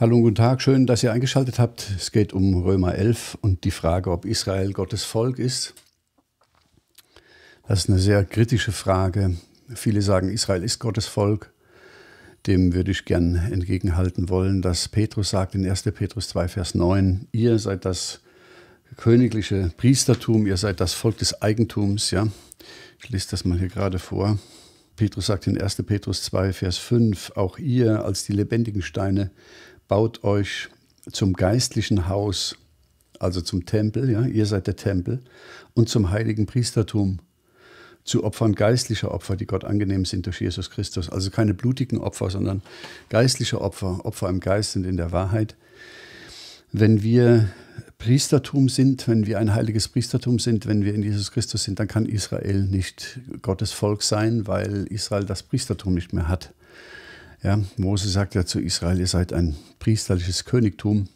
Hallo und guten Tag, schön, dass ihr eingeschaltet habt. Es geht um Römer 11 und die Frage, ob Israel Gottes Volk ist. Das ist eine sehr kritische Frage. Viele sagen, Israel ist Gottes Volk. Dem würde ich gern entgegenhalten wollen, dass Petrus sagt in 1. Petrus 2, Vers 9, ihr seid das königliche Priestertum, ihr seid das Volk des Eigentums. Ja? Ich lese das mal hier gerade vor. Petrus sagt in 1. Petrus 2, Vers 5, auch ihr als die lebendigen Steine baut euch zum geistlichen Haus, also zum Tempel, ja, ihr seid der Tempel, und zum heiligen Priestertum zu Opfern geistlicher Opfer, die Gott angenehm sind durch Jesus Christus. Also keine blutigen Opfer, sondern geistliche Opfer, Opfer im Geist und in der Wahrheit. Wenn wir Priestertum sind, wenn wir ein heiliges Priestertum sind, wenn wir in Jesus Christus sind, dann kann Israel nicht Gottes Volk sein, weil Israel das Priestertum nicht mehr hat. Ja, Mose sagt ja zu Israel, ihr seid ein priesterliches Königtum.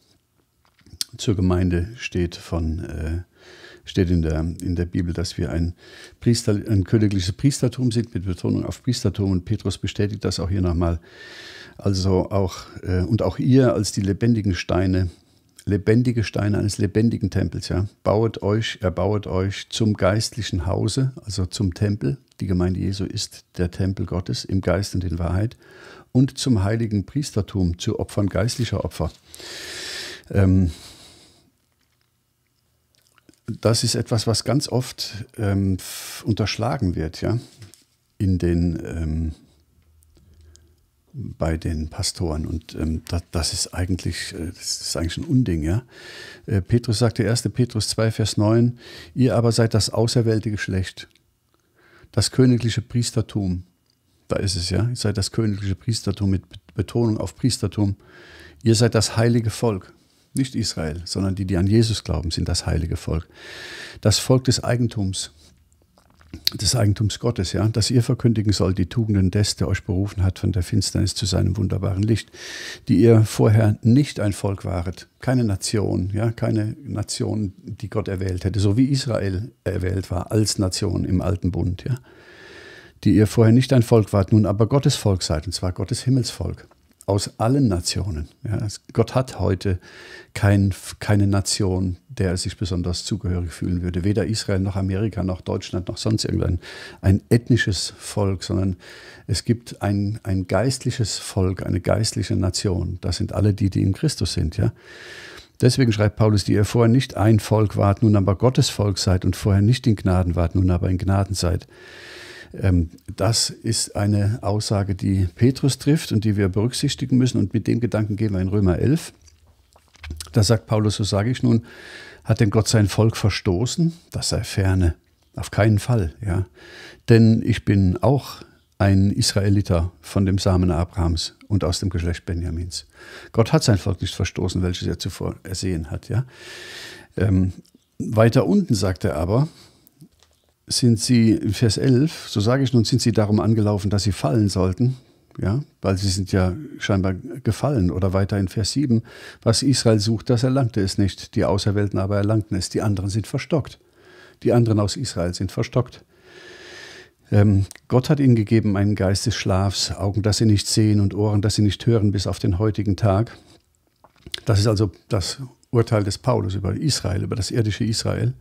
Zur Gemeinde steht, von, äh, steht in, der, in der Bibel, dass wir ein, Priester, ein königliches Priestertum sind, mit Betonung auf Priestertum. Und Petrus bestätigt das auch hier nochmal. Also auch, äh, und auch ihr als die lebendigen Steine, lebendige Steine eines lebendigen Tempels, ja, baut euch, erbaut euch zum geistlichen Hause, also zum Tempel. Die Gemeinde Jesu ist der Tempel Gottes im Geist und in Wahrheit und zum heiligen Priestertum, zu Opfern geistlicher Opfer. Ähm, das ist etwas, was ganz oft ähm, unterschlagen wird, ja, in den ähm, bei den Pastoren. Und ähm, das, das, ist eigentlich, äh, das ist eigentlich ein Unding. Ja? Äh, Petrus sagte 1. Petrus 2, Vers 9, ihr aber seid das auserwählte Geschlecht, das königliche Priestertum, da ist es ja. Ihr seid das königliche Priestertum mit Betonung auf Priestertum. Ihr seid das heilige Volk. Nicht Israel, sondern die, die an Jesus glauben, sind das heilige Volk. Das Volk des Eigentums, des Eigentums Gottes, ja, dass ihr verkündigen sollt, die Tugenden des, der euch berufen hat von der Finsternis zu seinem wunderbaren Licht, die ihr vorher nicht ein Volk waret, keine Nation, ja, keine Nation, die Gott erwählt hätte, so wie Israel erwählt war als Nation im alten Bund, ja die ihr vorher nicht ein Volk wart, nun aber Gottes Volk seid, und zwar Gottes Himmelsvolk aus allen Nationen. Ja, Gott hat heute kein, keine Nation, der er sich besonders zugehörig fühlen würde. Weder Israel noch Amerika noch Deutschland noch sonst irgendein ein ethnisches Volk, sondern es gibt ein, ein geistliches Volk, eine geistliche Nation. Das sind alle die, die in Christus sind. Ja? Deswegen schreibt Paulus, die ihr vorher nicht ein Volk wart, nun aber Gottes Volk seid und vorher nicht in Gnaden wart, nun aber in Gnaden seid. Ähm, das ist eine Aussage, die Petrus trifft und die wir berücksichtigen müssen. Und mit dem Gedanken gehen wir in Römer 11. Da sagt Paulus, so sage ich nun, hat denn Gott sein Volk verstoßen? Das sei ferne. Auf keinen Fall, ja. Denn ich bin auch ein Israeliter von dem Samen Abrahams und aus dem Geschlecht Benjamins. Gott hat sein Volk nicht verstoßen, welches er zuvor ersehen hat, ja. Ähm, weiter unten sagt er aber, sind sie, in Vers 11, so sage ich nun, sind sie darum angelaufen, dass sie fallen sollten, ja, weil sie sind ja scheinbar gefallen oder weiter in Vers 7, was Israel sucht, das erlangte es nicht, die Auserwählten aber erlangten es, die anderen sind verstockt, die anderen aus Israel sind verstockt. Ähm, Gott hat ihnen gegeben einen Geist des Schlafs, Augen, dass sie nicht sehen und Ohren, dass sie nicht hören bis auf den heutigen Tag. Das ist also das Urteil des Paulus über Israel, über das irdische Israel.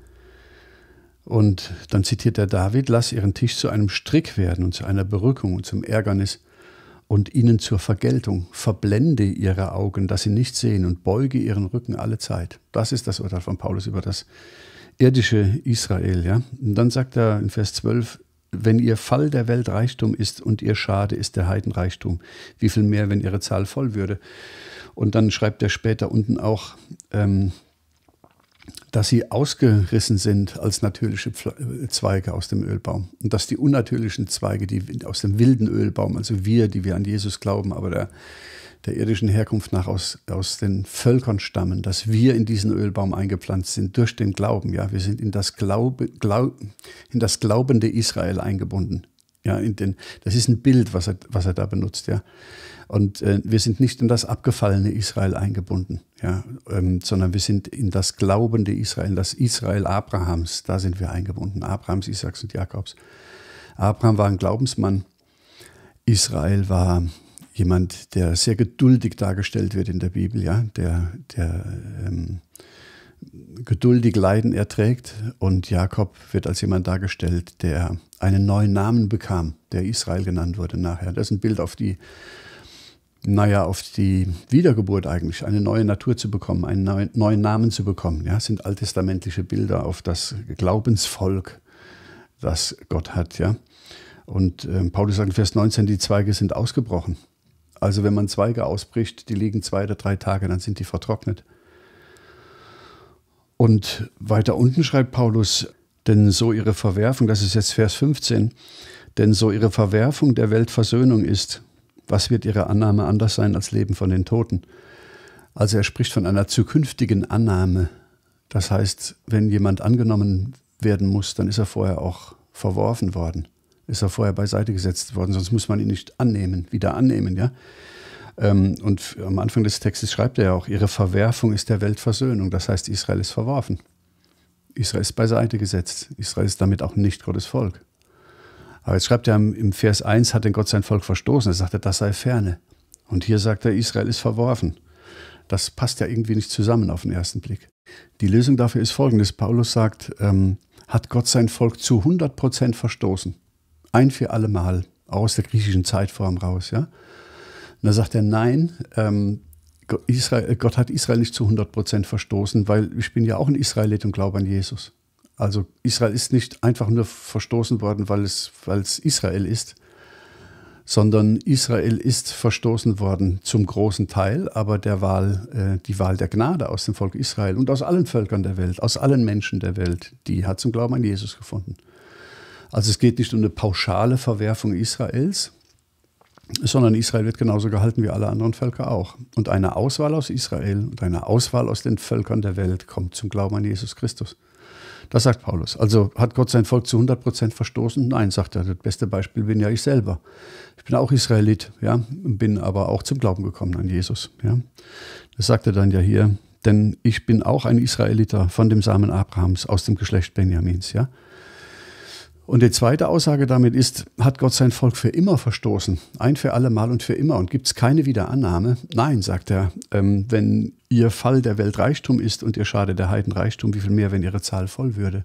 Und dann zitiert der David, lass ihren Tisch zu einem Strick werden und zu einer Berückung und zum Ärgernis und ihnen zur Vergeltung. Verblende ihre Augen, dass sie nicht sehen und beuge ihren Rücken alle Zeit. Das ist das Urteil von Paulus über das irdische Israel. Ja? Und dann sagt er in Vers 12, wenn ihr Fall der Welt Reichtum ist und ihr Schade ist der Heiden Reichtum, wie viel mehr, wenn ihre Zahl voll würde. Und dann schreibt er später unten auch, ähm, dass sie ausgerissen sind als natürliche äh, Zweige aus dem Ölbaum und dass die unnatürlichen Zweige, die aus dem wilden Ölbaum, also wir, die wir an Jesus glauben, aber der, der irdischen Herkunft nach aus, aus den Völkern stammen, dass wir in diesen Ölbaum eingepflanzt sind durch den Glauben. Ja, wir sind in das, Glaube, Glau, in das glaubende Israel eingebunden. Ja, in den, das ist ein Bild, was er, was er da benutzt, ja. Und äh, wir sind nicht in das abgefallene Israel eingebunden, ja, ähm, sondern wir sind in das glaubende Israel, in das Israel Abrahams, da sind wir eingebunden, Abrahams, Isaaks und Jakobs. Abraham war ein Glaubensmann, Israel war jemand, der sehr geduldig dargestellt wird in der Bibel, ja, der, der ähm, geduldig Leiden erträgt. Und Jakob wird als jemand dargestellt, der einen neuen Namen bekam, der Israel genannt wurde nachher. Das ist ein Bild auf die, naja, auf die Wiedergeburt eigentlich, eine neue Natur zu bekommen, einen neuen Namen zu bekommen. Ja, das sind alttestamentliche Bilder auf das Glaubensvolk, das Gott hat. Ja. Und äh, Paulus sagt in Vers 19, die Zweige sind ausgebrochen. Also wenn man Zweige ausbricht, die liegen zwei oder drei Tage, dann sind die vertrocknet. Und weiter unten schreibt Paulus, denn so ihre Verwerfung, das ist jetzt Vers 15, denn so ihre Verwerfung der Welt Versöhnung ist, was wird ihre Annahme anders sein als Leben von den Toten? Also er spricht von einer zukünftigen Annahme. Das heißt, wenn jemand angenommen werden muss, dann ist er vorher auch verworfen worden, ist er vorher beiseite gesetzt worden, sonst muss man ihn nicht annehmen, wieder annehmen, ja. Ähm, und am Anfang des Textes schreibt er ja auch, ihre Verwerfung ist der Weltversöhnung. Das heißt, Israel ist verworfen. Israel ist beiseite gesetzt. Israel ist damit auch nicht Gottes Volk. Aber jetzt schreibt er im Vers 1, hat denn Gott sein Volk verstoßen? Er sagt, das sei ferne. Und hier sagt er, Israel ist verworfen. Das passt ja irgendwie nicht zusammen auf den ersten Blick. Die Lösung dafür ist folgendes. Paulus sagt, ähm, hat Gott sein Volk zu 100 verstoßen. Ein für alle Mal. Aus der griechischen Zeitform raus. Ja? Und da sagt er, nein, ähm, Israel, Gott hat Israel nicht zu 100 verstoßen, weil ich bin ja auch ein Israelit und glaube an Jesus. Also Israel ist nicht einfach nur verstoßen worden, weil es, weil es Israel ist, sondern Israel ist verstoßen worden zum großen Teil, aber der Wahl, äh, die Wahl der Gnade aus dem Volk Israel und aus allen Völkern der Welt, aus allen Menschen der Welt, die hat zum Glauben an Jesus gefunden. Also es geht nicht um eine pauschale Verwerfung Israels, sondern Israel wird genauso gehalten wie alle anderen Völker auch. Und eine Auswahl aus Israel und eine Auswahl aus den Völkern der Welt kommt zum Glauben an Jesus Christus. Das sagt Paulus. Also hat Gott sein Volk zu 100 Prozent verstoßen? Nein, sagt er. Das beste Beispiel bin ja ich selber. Ich bin auch Israelit, ja, bin aber auch zum Glauben gekommen an Jesus. Ja. Das sagt er dann ja hier. Denn ich bin auch ein Israeliter von dem Samen Abrahams aus dem Geschlecht Benjamins, ja. Und die zweite Aussage damit ist, hat Gott sein Volk für immer verstoßen, ein für alle Mal und für immer und gibt es keine Wiederannahme? Nein, sagt er, ähm, wenn ihr Fall der Welt Reichtum ist und ihr Schade der Heiden Reichtum, wie viel mehr, wenn ihre Zahl voll würde?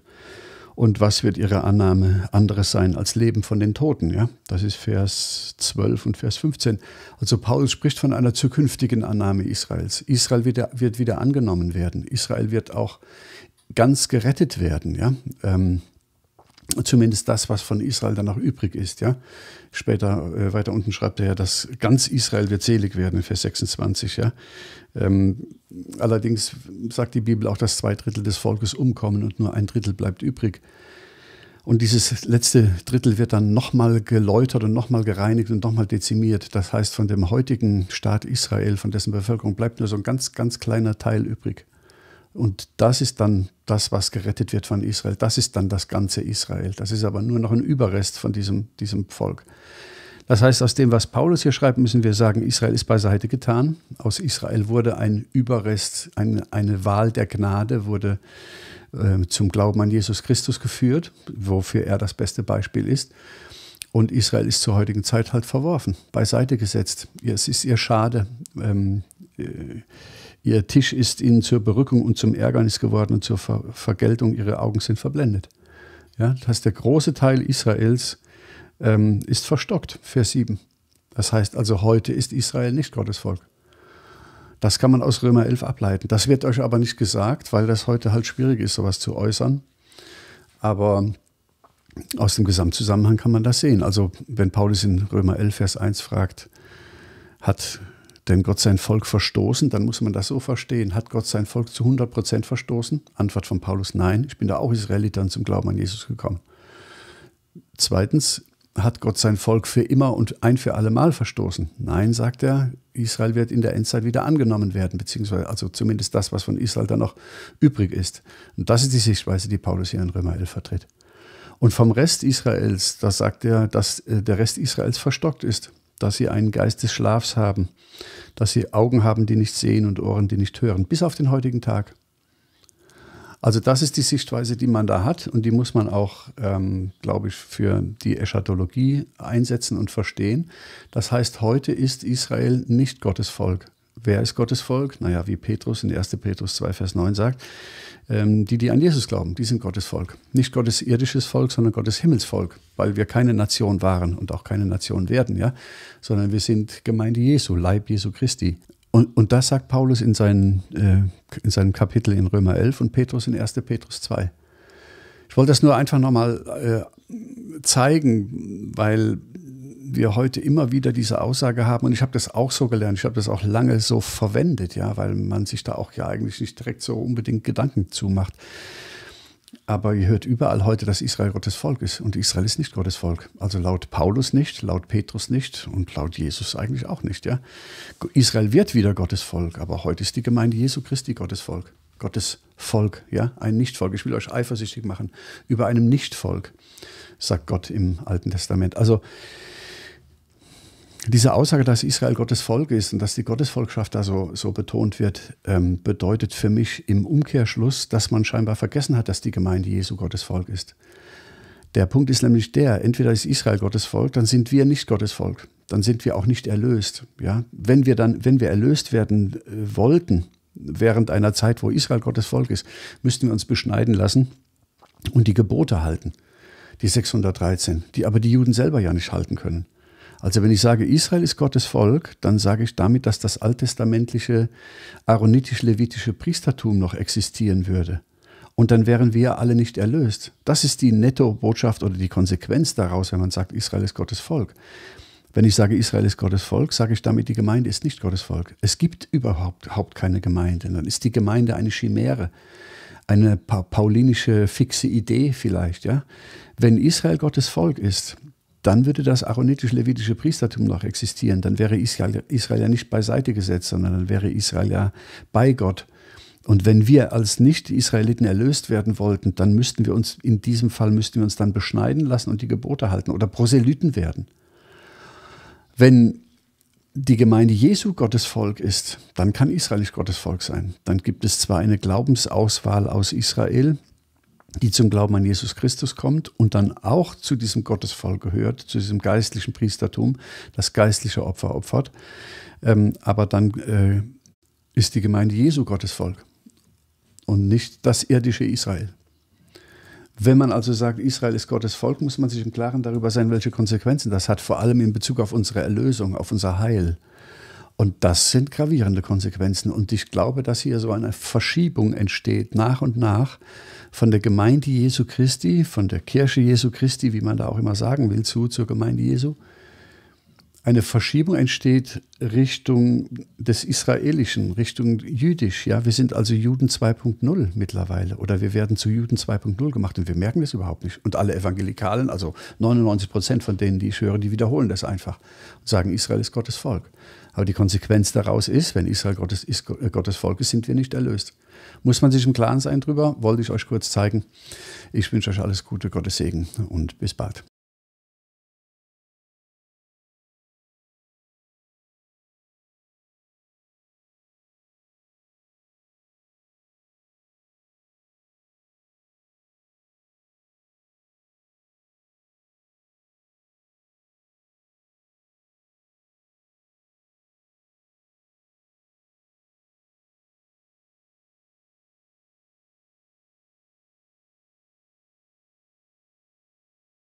Und was wird ihre Annahme anderes sein als Leben von den Toten? Ja? Das ist Vers 12 und Vers 15. Also Paulus spricht von einer zukünftigen Annahme Israels. Israel wird, wieder angenommen werden. Israel wird auch ganz gerettet werden. Ja? Ähm, Zumindest das, was von Israel danach übrig ist. Ja? Später, äh, weiter unten schreibt er ja, dass ganz Israel wird selig werden, in Vers 26. Ja? Ähm, allerdings sagt die Bibel auch, dass zwei Drittel des Volkes umkommen und nur ein Drittel bleibt übrig. Und dieses letzte Drittel wird dann nochmal geläutert und nochmal gereinigt und nochmal dezimiert. Das heißt, von dem heutigen Staat Israel, von dessen Bevölkerung bleibt nur so ein ganz, ganz kleiner Teil übrig. Und das ist dann das, was gerettet wird von Israel. Das ist dann das ganze Israel. Das ist aber nur noch ein Überrest von diesem, diesem Volk. Das heißt, aus dem, was Paulus hier schreibt, müssen wir sagen, Israel ist beiseite getan. Aus Israel wurde ein Überrest, eine, eine Wahl der Gnade wurde äh, zum Glauben an Jesus Christus geführt, wofür er das beste Beispiel ist. Und Israel ist zur heutigen Zeit halt verworfen, beiseite gesetzt. Es ist ihr schade. Ähm, äh, Ihr Tisch ist ihnen zur Berückung und zum Ärgernis geworden und zur Ver Vergeltung. Ihre Augen sind verblendet. Ja, das heißt, der große Teil Israels ähm, ist verstockt. Vers 7. Das heißt also, heute ist Israel nicht Gottes Volk. Das kann man aus Römer 11 ableiten. Das wird euch aber nicht gesagt, weil das heute halt schwierig ist, sowas zu äußern. Aber aus dem Gesamtzusammenhang kann man das sehen. Also wenn Paulus in Römer 11, Vers 1 fragt, hat denn Gott sein Volk verstoßen, dann muss man das so verstehen. Hat Gott sein Volk zu 100 Prozent verstoßen? Antwort von Paulus, nein. Ich bin da auch Israelit dann zum Glauben an Jesus gekommen. Zweitens, hat Gott sein Volk für immer und ein für alle Mal verstoßen? Nein, sagt er, Israel wird in der Endzeit wieder angenommen werden, beziehungsweise also zumindest das, was von Israel dann noch übrig ist. Und das ist die Sichtweise, die Paulus hier in Römer 11 vertritt. Und vom Rest Israels, da sagt er, dass äh, der Rest Israels verstockt ist dass sie einen Geist des Schlafs haben, dass sie Augen haben, die nicht sehen und Ohren, die nicht hören, bis auf den heutigen Tag. Also das ist die Sichtweise, die man da hat und die muss man auch, ähm, glaube ich, für die Eschatologie einsetzen und verstehen. Das heißt, heute ist Israel nicht Gottes Volk. Wer ist Gottes Volk? Naja, wie Petrus in 1. Petrus 2, Vers 9 sagt, ähm, die, die an Jesus glauben, die sind Gottes Volk. Nicht Gottes irdisches Volk, sondern Gottes Himmelsvolk, weil wir keine Nation waren und auch keine Nation werden, ja, sondern wir sind Gemeinde Jesu, Leib Jesu Christi. Und, und das sagt Paulus in, seinen, äh, in seinem Kapitel in Römer 11 und Petrus in 1. Petrus 2. Ich wollte das nur einfach nochmal äh, zeigen, weil wir heute immer wieder diese Aussage haben. Und ich habe das auch so gelernt. Ich habe das auch lange so verwendet, ja, weil man sich da auch ja eigentlich nicht direkt so unbedingt Gedanken zumacht. Aber ihr hört überall heute, dass Israel Gottes Volk ist. Und Israel ist nicht Gottes Volk. Also laut Paulus nicht, laut Petrus nicht und laut Jesus eigentlich auch nicht. Ja? Israel wird wieder Gottes Volk, aber heute ist die Gemeinde Jesu Christi Gottes Volk. Gottes Volk, ja, ein Nichtvolk. Ich will euch eifersüchtig machen über einem Nichtvolk, sagt Gott im Alten Testament. Also diese Aussage, dass Israel Gottes Volk ist und dass die Gottesvolkschaft da so, so betont wird, ähm, bedeutet für mich im Umkehrschluss, dass man scheinbar vergessen hat, dass die Gemeinde Jesu Gottes Volk ist. Der Punkt ist nämlich der, entweder ist Israel Gottes Volk, dann sind wir nicht Gottes Volk, dann sind wir auch nicht erlöst. Ja? Wenn, wir dann, wenn wir erlöst werden äh, wollten, während einer Zeit, wo Israel Gottes Volk ist, müssten wir uns beschneiden lassen und die Gebote halten, die 613, die aber die Juden selber ja nicht halten können. Also wenn ich sage, Israel ist Gottes Volk, dann sage ich damit, dass das alttestamentliche aaronitisch-levitische Priestertum noch existieren würde. Und dann wären wir alle nicht erlöst. Das ist die Netto-Botschaft oder die Konsequenz daraus, wenn man sagt, Israel ist Gottes Volk. Wenn ich sage, Israel ist Gottes Volk, sage ich damit, die Gemeinde ist nicht Gottes Volk. Es gibt überhaupt keine Gemeinde. Dann ist die Gemeinde eine Chimäre, eine paulinische fixe Idee vielleicht. Ja? Wenn Israel Gottes Volk ist, dann würde das aronitisch levitische Priestertum noch existieren. Dann wäre Israel, Israel ja nicht beiseite gesetzt, sondern dann wäre Israel ja bei Gott. Und wenn wir als Nicht-Israeliten erlöst werden wollten, dann müssten wir uns, in diesem Fall müssten wir uns dann beschneiden lassen und die Gebote halten oder Proselyten werden. Wenn die Gemeinde Jesu Gottes Volk ist, dann kann Israel nicht Gottes Volk sein. Dann gibt es zwar eine Glaubensauswahl aus Israel, die zum Glauben an Jesus Christus kommt und dann auch zu diesem Gottesvolk gehört, zu diesem geistlichen Priestertum, das geistliche Opfer opfert. Ähm, aber dann äh, ist die Gemeinde Jesu Gottesvolk und nicht das irdische Israel. Wenn man also sagt, Israel ist Gottes Volk, muss man sich im Klaren darüber sein, welche Konsequenzen das hat, vor allem in Bezug auf unsere Erlösung, auf unser Heil, und das sind gravierende Konsequenzen. Und ich glaube, dass hier so eine Verschiebung entsteht, nach und nach, von der Gemeinde Jesu Christi, von der Kirche Jesu Christi, wie man da auch immer sagen will, zu, zur Gemeinde Jesu. Eine Verschiebung entsteht Richtung des Israelischen, Richtung jüdisch. Ja, wir sind also Juden 2.0 mittlerweile oder wir werden zu Juden 2.0 gemacht und wir merken das überhaupt nicht. Und alle Evangelikalen, also 99 Prozent von denen, die ich höre, die wiederholen das einfach und sagen, Israel ist Gottes Volk. Aber die Konsequenz daraus ist, wenn Israel Gottes, ist, äh, Gottes Volk ist, sind wir nicht erlöst. Muss man sich im Klaren sein drüber, wollte ich euch kurz zeigen. Ich wünsche euch alles Gute, Gottes Segen und bis bald.